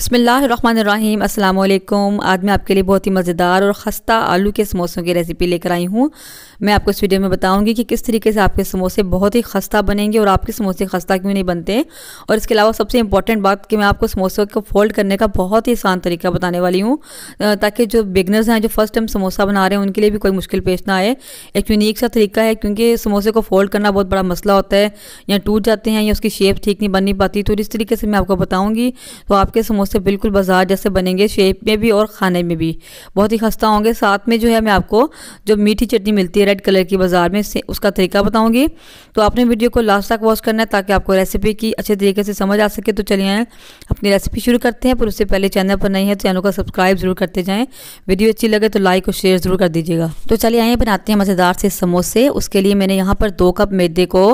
बसमीम अल्लाम आज मैं आपके लिए बहुत ही मज़ेदार और ख़स्ता आलू के समोसों की रेसिपी लेकर आई हूँ मैं आपको इस वीडियो में बताऊँगी कि किस तरीके से आपके समोसे बहुत ही खस्ता बनेंगे और आपके समोसे खस्ता क्यों नहीं बनते और इसके अलावा सबसे इंपॉर्टेंट बात कि मैं आपको समोसों को फोल्ड करने का बहुत ही आसान तरीका बताने वाली हूँ ताकि जो बिगनर्स हैं जो फर्स्ट टाइम समोसा बना रहे हैं उनके लिए भी कोई मुश्किल पेश ना आए एक यूनिक सा तरीका है क्योंकि समोसे को फोल्ड करना बहुत बड़ा मसला होता है या टूट जाते हैं या उसकी शेप ठीक नहीं बन नहीं पाती तो इस तरीके से मैं आपको बताऊँगी तो आपके समोसे से बिल्कुल बाजार जैसे बनेंगे शेप में भी और खाने में भी बहुत ही खस्ता होंगे साथ में जो है मैं आपको जो मीठी चटनी मिलती है रेड कलर की बाज़ार में उसका तरीका बताऊँगी तो आपने वीडियो को लास्ट तक वॉच करना है ताकि आपको रेसिपी की अच्छे तरीके से समझ आ सके तो चलिए अपनी रेसिपी शुरू करते हैं पर उससे पहले चैनल पर नहीं है तो चैनल को सब्सक्राइब ज़रूर करते जाएँ वीडियो अच्छी लगे तो लाइक और शेयर ज़रूर कर दीजिएगा तो चलिए आइए बनाते हैं मज़ेदार से समोसे उसके लिए मैंने यहाँ पर दो कप मैदे को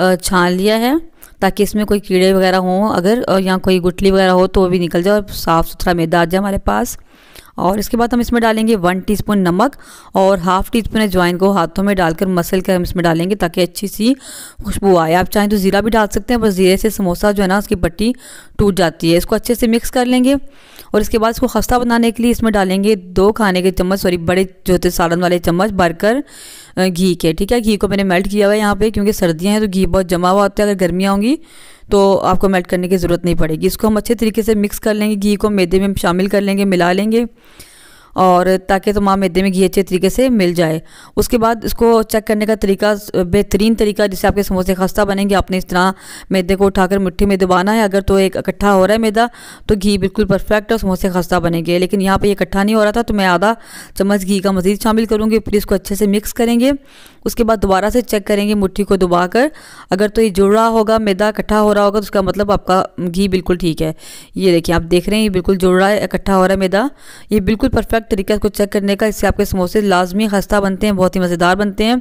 छान लिया है ताकि इसमें कोई कीड़े वगैरह हों अगर या कोई गुठली वगैरह हो तो वो भी निकल जाए और साफ़ सुथरा मैदा आ जाए हमारे पास और इसके बाद हम इसमें डालेंगे वन टीस्पून नमक और हाफ़ टी स्पून अजवाइन को हाथों में डालकर मसल कर हम इसमें डालेंगे ताकि अच्छी सी खुशबू आए आप चाहें तो ज़ीरा भी डाल सकते हैं बस ज़ीरे से समोसा जो है ना उसकी पट्टी टूट जाती है इसको अच्छे से मिक्स कर लेंगे और इसके बाद इसको खस्ता बनाने के लिए इसमें डालेंगे दो खाने के चम्मच सॉरी बड़े जो होते सालन वाले चम्मच भरकर घी के ठीक है घी को मैंने मेल्ट किया हुआ है यहाँ पे क्योंकि सर्दियाँ हैं तो घी बहुत जमा हुआ होता है अगर गर्मियाँ होंगी तो आपको मेल्ट करने की ज़रूरत नहीं पड़ेगी इसको हम अच्छे तरीके से मिक्स कर लेंगे घी को मैदे में शामिल कर लेंगे मिला लेंगे और ताकि तमाम मैदे में घी अच्छे तरीके से मिल जाए उसके बाद इसको चेक करने का तरीका बेहतरीन तरीका जिससे आपके समोसे खस्ता बनेंगे आपने इस तरह मैदे को उठाकर मुट्ठी में दबाना है अगर तो एक इकट्ठा हो रहा है मैदा तो घी बिल्कुल परफेक्ट और समोसे खस्ता बनेंगे लेकिन यहाँ पर इकट्ठा नहीं हो रहा था तो मैं आधा चम्मच घी का मज़ीद शामिल करूँगी फिर इसको अच्छे से मिक्स करेंगे उसके बाद दोबारा से चेक करेंगे मुट्ठी को दबा कर अगर तो ये जुड़ रहा होगा मैदा इकट्ठा हो रहा होगा तो उसका मतलब आपका घी बिल्कुल ठीक है ये देखिए आप देख रहे हैं ये बिल्कुल जुड़ रहा है इकट्ठा हो रहा है मैदा ये बिल्कुल परफेक्ट तरीका इसको चेक करने का इससे आपके समोसे लाजमी खस्ता बनते हैं बहुत ही मज़ेदार बनते हैं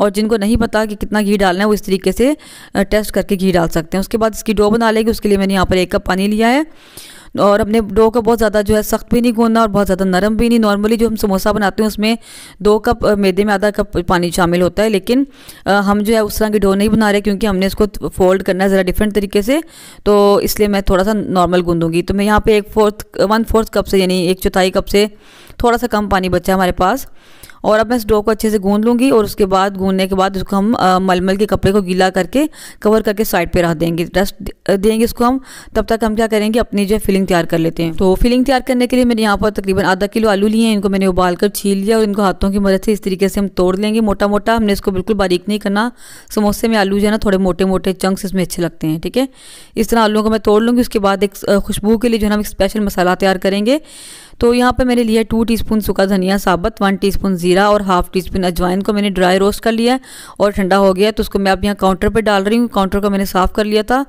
और जिनको नहीं पता कि कितना घी डालना है वो इस तरीके से टेस्ट करके घी डाल सकते हैं उसके बाद इसकी डो बना लेगी उसके लिए मैंने यहाँ पर एक कप पानी लिया है और हमने डो को बहुत ज़्यादा जो है सख्त भी नहीं गूंदना और बहुत ज़्यादा नरम भी नहीं नॉर्मली जो हम समोसा बनाते हैं उसमें दो कप मैदे में आधा कप पानी शामिल होता है लेकिन हम जो है उस तरह की डो नहीं बना रहे क्योंकि हमने इसको फोल्ड करना है ज़रा डिफरेंट तरीके से तो इसलिए मैं थोड़ा सा नॉर्मल गूंदूंगी तो मैं यहाँ पर एक फोर्थ वन फोर्थ कप से यानी एक चौथाई कप से थोड़ा सा कम पानी बचा हमारे पास और अब मैं इस डो को अच्छे से गूंद लूँगी और उसके बाद गूंदने के बाद उसको हम मलमल के कपड़े को गीला करके कवर करके साइड पे रख देंगे डस्ट देंगे इसको हम तब तक हम क्या करेंगे अपनी जो है फिलिंग तैयार कर लेते हैं तो फिलिंग तैयार करने के लिए मैंने यहाँ पर तकरीबन आधा किलो आलू लिए हैं इनको मैंने उबाल कर छील लिया और इनको हाथों की मदद से इस तरीके से हम तोड़ लेंगे मोटा मोटा हमने इसको बिल्कुल बारीक नहीं करना समोसे में आलू जो है ना थोड़े मोटे मोटे चंक्स इसमें अच्छे लगते हैं ठीक है इस तरह आलू को मैं तोड़ लूँगी उसके बाद एक खुशबू के लिए जो है ना हम स्पेशल मसाला तैयार करेंगे तो यहाँ पे मैंने लिया टू टीस्पून सूखा धनिया साबत वन टीस्पून ज़ीरा और हाफ टी स्पून अजवाइन को मैंने ड्राई रोस्ट कर लिया और ठंडा हो गया तो उसको मैं अब यहाँ काउंटर पर डाल रही हूँ काउंटर को मैंने साफ़ कर लिया था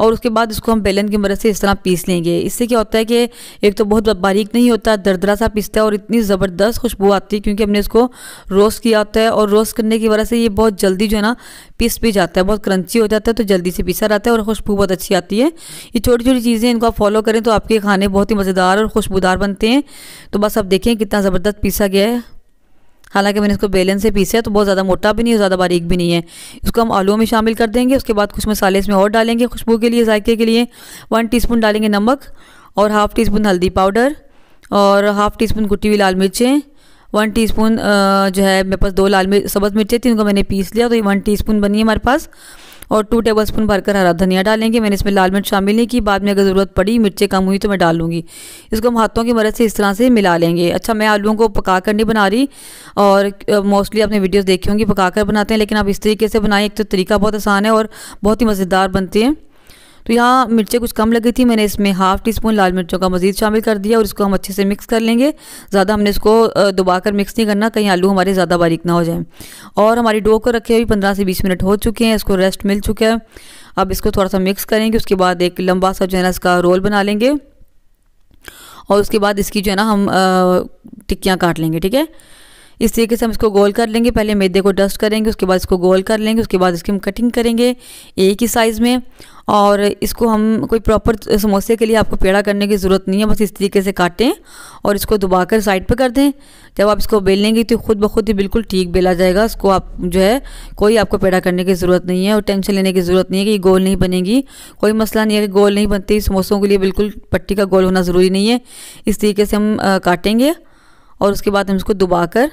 और उसके बाद इसको हम बेलन की मदद से इस तरह पीस लेंगे इससे क्या होता है कि एक तो बहुत बारीक नहीं होता दरदरा सा पीसता है और इतनी ज़बरदस्त खुशबू आती है क्योंकि हमने इसको रोस्ट किया होता है और रोस्ट करने की वजह से ये बहुत जल्दी जो है ना पिस भी जाता है बहुत क्रंची हो जाता है तो जल्दी से पीसा रहता है और खुशबू बहुत अच्छी आती है ये छोटी छोटी चीज़ें इनको आप फॉलो करें तो आपके खाने बहुत ही मज़ेदार और खुशबूदार बनते हैं लेते हैं तो बस आप देखें कितना ज़बरदस्त पीसा गया है हालांकि मैंने इसको बेलन से पीसा है तो बहुत ज़्यादा मोटा भी नहीं है ज़्यादा बारीक भी नहीं है इसको हम आलुओं में शामिल कर देंगे उसके बाद कुछ मसाले इसमें और डालेंगे खुशबू के लिए जायके के लिए वन टी डालेंगे नमक और हाफ़ टी स्पून हल्दी पाउडर और हाफ़ टी स्पून कुटी हुई लाल मिर्चें वन टीस्पून जो है मेरे पास दो लाल मिर्च सब्ज मिर्चें थी उनको मैंने पीस लिया तो ये वन टीस्पून बनी है हमारे पास और टू टेबल स्पून भरकर हरा धनिया डालेंगे मैंने इसमें लाल मिर्च शामिल नहीं की बाद में अगर ज़रूरत पड़ी मिर्चें कम हुई तो मैं डालूंगी इसको हम हाथों की मदद से इस तरह से मिला लेंगे अच्छा मैं आलूओं को पका कर नहीं बना रही और मोस्टली आपने वीडियोज़ देखी होंगी पका कर बनाते हैं लेकिन आप इस तरीके से बनाएं एक तो तरीका बहुत आसान है और बहुत ही मज़ेदार बनती है तो यहाँ मिर्चें कुछ कम लगी थी मैंने इसमें हाफ़ टी स्पून लाल मिर्चों का मज़ीद शामिल कर दिया और इसको हम अच्छे से मिक्स कर लेंगे ज़्यादा हमने इसको दबाकर मिक्स नहीं करना कहीं आलू हमारे ज़्यादा बारीक ना हो जाए और हमारी डो को रखे हुए पंद्रह से बीस मिनट हो चुके हैं इसको रेस्ट मिल चुका है अब इसको थोड़ा सा मिक्स करेंगे उसके बाद एक लंबा सा जो है ना इसका रोल बना लेंगे और उसके बाद इसकी जो है ना हम टिक्कियाँ काट लेंगे ठीक है इस तरीके से हम इसको गोल कर लेंगे पहले मैदे को डस्ट करेंगे उसके बाद इसको गोल कर लेंगे उसके बाद इसकी हम कटिंग करेंगे एक ही साइज़ में और इसको हम कोई प्रॉपर समोसे के लिए आपको पेड़ा करने की ज़रूरत नहीं है बस इस तरीके से काटें और इसको दबाकर साइड पर कर दें जब आप इसको बेलेंगे तो खुद ब खुद ही बिल्कुल ठीक बेला जाएगा उसको आप जो है कोई आपको पेड़ा करने की ज़रूरत नहीं है और टेंशन लेने की ज़रूरत नहीं है कि ये गोल नहीं बनेगी कोई मसला नहीं है कि गोल नहीं बनती समोसों के लिए बिल्कुल पट्टी का गोल होना ज़रूरी नहीं है इस तरीके से हम काटेंगे और उसके बाद हम इसको दबा कर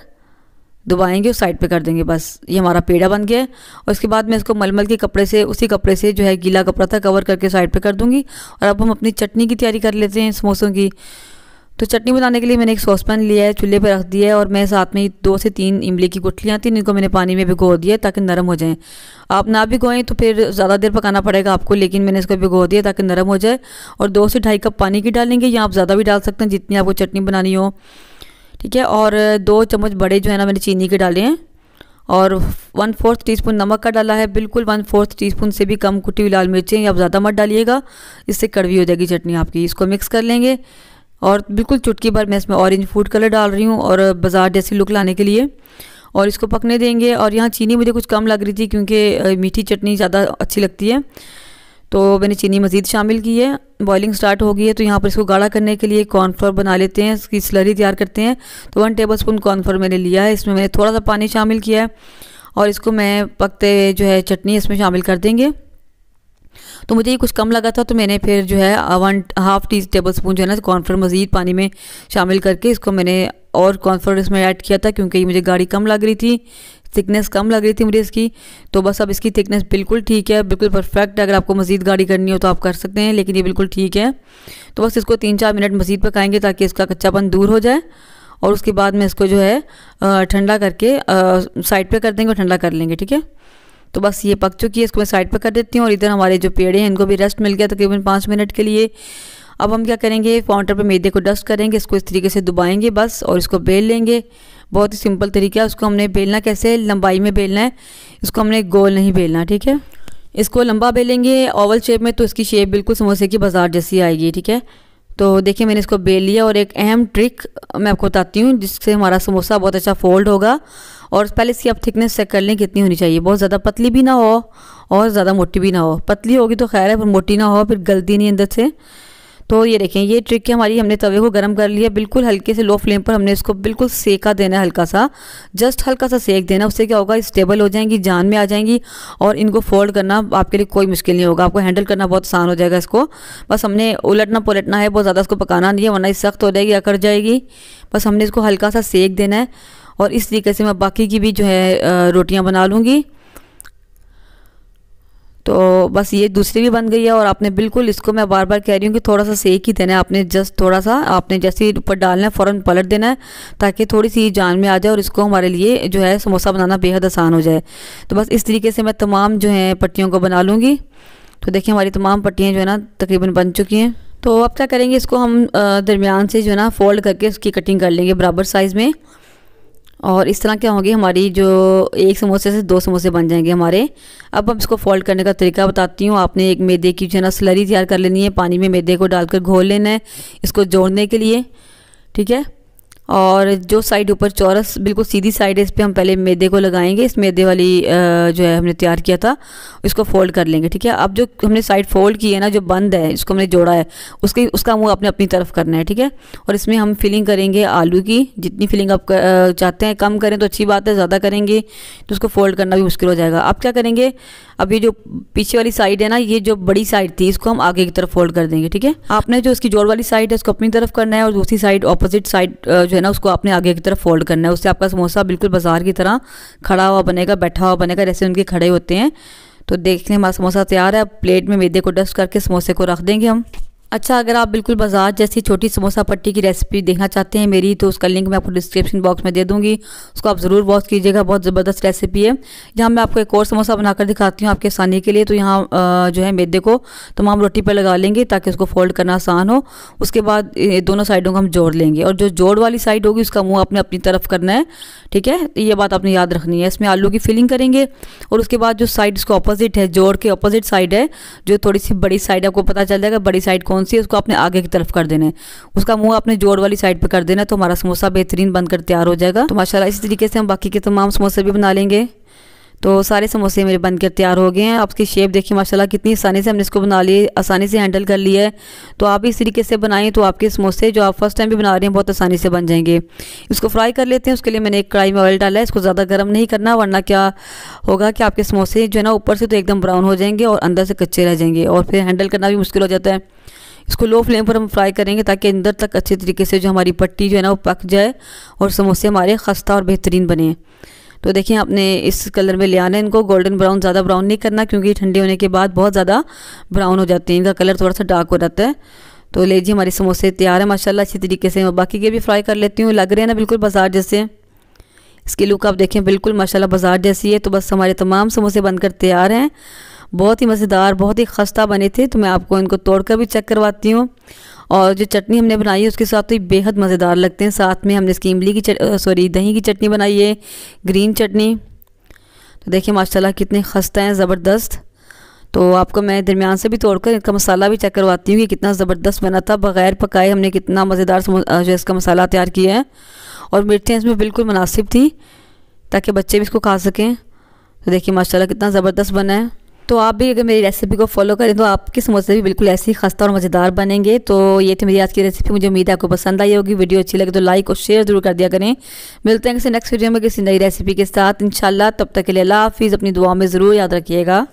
दबाएंगे उस साइड पे कर देंगे बस ये हमारा पेड़ा बन गया है और इसके बाद मैं इसको मलमल के कपड़े से उसी कपड़े से जो है गीला कपड़ा था कवर करके साइड पे कर दूँगी और अब हम अपनी चटनी की तैयारी कर लेते हैं समोसों की तो चटनी बनाने के लिए मैंने एक सॉस पैन लिया है चूल्हे पर रख दिया है और मैं साथ में दो से तीन इमली की गुठलियाँ थी इनको मैंने पानी में भिगो दिया ताकि नरम हो जाएँ आप ना भिगोएं तो फिर ज़्यादा देर पकाना पड़ेगा आपको लेकिन मैंने इसको भिगो दिया ताकि नरम हो जाए और दो से ढाई कप पानी की डालेंगे या आप ज़्यादा भी डाल सकते हैं जितनी आपको चटनी बनानी हो ठीक है और दो चम्मच बड़े जो है ना मैंने चीनी के डाले हैं और वन फोर्थ टीस्पून नमक का डाला है बिल्कुल वन फोर्थ टीस्पून से भी कम कुटी हुई लाल मिर्चें आप ज़्यादा मत डालिएगा इससे कड़वी हो जाएगी चटनी आपकी इसको मिक्स कर लेंगे और बिल्कुल चुटकी भर मैं इसमें ऑरेंज फूड कलर डाल रही हूँ और बाज़ार जैसी लुक लाने के लिए और इसको पकने देंगे और यहाँ चीनी मुझे कुछ कम लग रही थी क्योंकि मीठी चटनी ज़्यादा अच्छी लगती है तो मैंने चीनी मज़ीद शामिल की है बॉइलिंग स्टार्ट हो गई है तो यहाँ पर इसको गाढ़ा करने के लिए कॉर्नफ्लोर बना लेते हैं इसकी स्लरी तैयार करते हैं तो वन टेबल स्पून कॉर्नफ्लोर मैंने लिया है इसमें मैंने थोड़ा सा पानी शामिल किया है और इसको मैं पकते जो है चटनी इसमें शामिल कर देंगे तो मुझे ये कुछ कम लगा था तो मैंने फिर जो है one half tea tablespoon जो है ना कॉर्नफ्लोर मज़ीद पानी में शामिल करके इसको मैंने और कॉर्नफ्लोर इसमें ऐड किया था क्योंकि मुझे गाढ़ी कम लग रही थी थिकनेस कम लग रही थी मुझे इसकी तो बस अब इसकी थिकनेस बिल्कुल ठीक है बिल्कुल परफेक्ट है अगर आपको मज़ीद गाड़ी करनी हो तो आप कर सकते हैं लेकिन ये बिल्कुल ठीक है तो बस इसको तीन चार मिनट मज़ीद पकाएंगे ताकि इसका कच्चापन दूर हो जाए और उसके बाद में इसको जो है ठंडा करके साइड पर कर देंगे और ठंडा कर लेंगे ठीक है तो बस ये पक चुकी है इसको मैं साइड पर कर देती हूँ और इधर हमारे जो पेड़े हैं इनको भी रेस्ट मिल गया तकरीबन पाँच मिनट के लिए अब हम क्या करेंगे फाउंटर पर मैदे को डस्ट करेंगे इसको इस तरीके से दुबाएंगे बस और इसको बेल लेंगे बहुत ही सिंपल तरीका है उसको हमने बेलना कैसे लंबाई में बेलना है इसको हमने गोल नहीं बेलना ठीक है इसको लंबा बेलेंगे ओवल शेप में तो इसकी शेप बिल्कुल समोसे की बाजार जैसी आएगी ठीक है तो देखिए मैंने इसको बेल लिया और एक अहम ट्रिक मैं आपको बताती हूँ जिससे हमारा समोसा बहुत अच्छा फोल्ड होगा और पहले इसकी आप थिकनेस चेक कर लें कितनी होनी चाहिए बहुत ज़्यादा पतली भी ना हो और ज़्यादा मोटी भी ना हो पतली होगी तो खैर है पर मोटी ना हो फिर गलती नहीं अंदर से तो ये देखें ये ट्रिक है हमारी हमने तवे को गर्म कर लिया बिल्कुल हल्के से लो फ्लेम पर हमने इसको बिल्कुल सेका देना है हल्का सा जस्ट हल्का सा सेक देना उससे क्या होगा स्टेबल हो जाएंगी जान में आ जाएंगी और इनको फोल्ड करना आपके लिए कोई मुश्किल नहीं होगा आपको हैंडल करना बहुत आसान हो जाएगा इसको बस हमने उलटना पलटना है बहुत ज़्यादा इसको पकाना नहीं है वरना सख्त हो जाएगी अकड़ जाएगी बस हमने इसको हल्का सा सेक देना है और इस तरीके से मैं बाकी की भी जो है रोटियाँ बना लूँगी तो बस ये दूसरी भी बन गई है और आपने बिल्कुल इसको मैं बार बार कह रही हूँ कि थोड़ा सा सेक ही देना है आपने जस्ट थोड़ा सा आपने जैसे ही ऊपर डालना है फ़ौरन पलट देना है ताकि थोड़ी सी जान में आ जाए और इसको हमारे लिए जो है समोसा बनाना बेहद आसान हो जाए तो बस इस तरीके से मैं तमाम जो है पट्टियों को बना लूँगी तो देखिए हमारी तमाम पट्टियाँ जो है ना तकरीबन बन चुकी हैं तो अब क्या करेंगे इसको हम दरमियान से जो है ना फ़ोल्ड करके उसकी कटिंग कर लेंगे बराबर साइज़ में और इस तरह क्या होंगे हमारी जो एक समोसे से दो समोसे बन जाएंगे हमारे अब हम इसको फोल्ड करने का तरीका बताती हूँ आपने एक मैदे की जो है ना स्लरी तैयार कर लेनी है पानी में मैदे को डालकर घोल लेना है इसको जोड़ने के लिए ठीक है और जो साइड ऊपर चौरस बिल्कुल सीधी साइड है इस पर हम पहले मैदे को लगाएंगे इस मैदे वाली जो है हमने तैयार किया था इसको फोल्ड कर लेंगे ठीक है अब जो हमने साइड फोल्ड की है ना जो बंद है इसको हमने जोड़ा है उसके उसका मुँह अपने अपनी तरफ करना है ठीक है और इसमें हम फिलिंग करेंगे आलू की जितनी फिलिंग आप चाहते हैं कम करें तो अच्छी बात है ज़्यादा करेंगे तो उसको फोल्ड करना भी मुश्किल हो जाएगा आप क्या करेंगे अब ये जो पीछे वाली साइड है ना ये जो बड़ी साइड थी इसको हम आगे की तरफ फोल्ड कर देंगे ठीक है आपने जो इसकी जोड़ वाली साइड है उसको अपनी तरफ करना है और दूसरी साइड ऑपोजिट साइड जो है ना उसको आपने आगे की तरफ फोल्ड करना है उससे आपका समोसा बिल्कुल बाजार की तरह खड़ा हुआ बनेगा बैठा हुआ बनेगा जैसे उनके खड़े होते हैं तो देखने हमारा समोसा तैयार है प्लेट में मैदे को डस्ट करके समोसे को रख देंगे हम अच्छा अगर आप बिल्कुल बाजार जैसी छोटी समोसा पट्टी की रेसिपी देखना चाहते हैं मेरी तो उसका लिंक मैं आपको डिस्क्रिप्शन बॉक्स में दे दूँगी उसको आप ज़रूर वॉच कीजिएगा बहुत ज़बरदस्त रेसिपी है यहाँ मैं आपको एक और समोसा बनाकर दिखाती हूँ आपके आसानी के लिए तो यहाँ जो है मैदे को तमाम रोटी पर लगा लेंगे ताकि उसको फोल्ड करना आसान हो उसके बाद दोनों साइडों को हम जोड़ लेंगे और जो जोड़ वाली साइड होगी उसका मुँह आपने अपनी तरफ करना है ठीक है ये बात आपने याद रखनी है इसमें आलू की फिलिंग करेंगे और उसके बाद जो साइड इसको अपोजिट है जोड़ के अपोजिट साइड है जो थोड़ी सी बड़ी साइड आपको पता चल जाएगा बड़ी साइड कौन कौन सी है उसको आपने आगे की तरफ कर देना है उसका मुँह आपने जोड़ वाली साइड पर कर देना है तो हमारा समोसा बेहतरीन बनकर तैयार हो जाएगा तो माशाल्लाह इसी तरीके से हम बाकी के तमाम समोसे भी बना लेंगे तो सारे समोसे मेरे बनकर तैयार हो गए हैं आप उसकी शेप देखिए माशाल्लाह कितनी आसानी से हमने इसको बना लिए आसानी से हैंडल कर लिया है तो आप इस तरीके से बनाएं तो आपके समोसे जो आप फर्स्ट टाइम भी बना रहे हैं बहुत आसानी से बन जाएंगे इसको फ्राई कर लेते हैं उसके लिए मैंने एक कढ़ाई में ऑयल डाला है इसको ज़्यादा गर्म नहीं करना वरना क्या होगा कि आपके समोसे जो है ना ऊपर से तो एकदम ब्राउन हो जाएंगे और अंदर से कच्चे रह जाएंगे और फिर हैंडल करना भी मुश्किल हो जाता है इसको लो फ्लेम पर हम फ्राई करेंगे ताकि अंदर तक अच्छे तरीके से जो हमारी पट्टी जो है ना वो पक जाए और समोसे हमारे खस्ता और बेहतरीन बने तो देखिए आपने इस कलर में ले आना है इनको गोल्डन ब्राउन ज़्यादा ब्राउन नहीं करना क्योंकि ठंडे होने के बाद बहुत ज़्यादा ब्राउन हो जाते हैं इनका कलर थोड़ा सा डार्क हो जाता है तो ले जी हमारे समोसे तैयार हैं माशाल्लाह अच्छी तरीके से बाकी के भी फ्राई कर लेती हूँ लग रहे हैं ना बिल्कुल बाजार जैसे इसकी लुक आप देखें बिल्कुल माशाल्लाह बाजार जैसी है तो बस हमारे तमाम समोसे बनकर तैयार हैं बहुत ही मज़ेदार बहुत ही खस्ता बने थे तो मैं आपको इनको तोड़ कर भी चेक करवाती हूँ और जो चटनी हमने बनाई है उसके साथ तो ये बेहद मज़ेदार लगते हैं साथ में हमने इसकी इमली की सॉरी दही की चटनी बनाई है ग्रीन चटनी तो देखिए माशाल्लाह कितने खस्ता हैं ज़बरदस्त तो आपको मैं दरमियान से भी तोड़कर इनका मसाला भी चेक करवाती हूँ कि कितना ज़बरदस्त बना था बग़ैर पकाए हमने कितना मज़ेदार जो इसका मसाला तैयार किया है और मिर्चें इसमें बिल्कुल मुनासिब थी ताकि बच्चे भी इसको खा सकें तो देखिए माशाल्लाह कितना ज़बरदस्त बना है तो आप भी अगर मेरी रेसिपी को फॉलो करें तो आपके समोसे भी बिल्कुल ऐसे ही खस्ता और मज़ेदार बनेंगे तो ये थी मेरी आज की रेसिपी मुझे उम्मीद है आपको पसंद आई होगी वीडियो अच्छी लगे तो लाइक और शेयर जरूर कर दिया करें मिलते हैं किसी नेक्स्ट वीडियो में किसी नई रेसिपी के साथ इन तब तक के लिए अल्लाह हाफिज़ अपनी दुआ में ज़रूर याद रखिएगा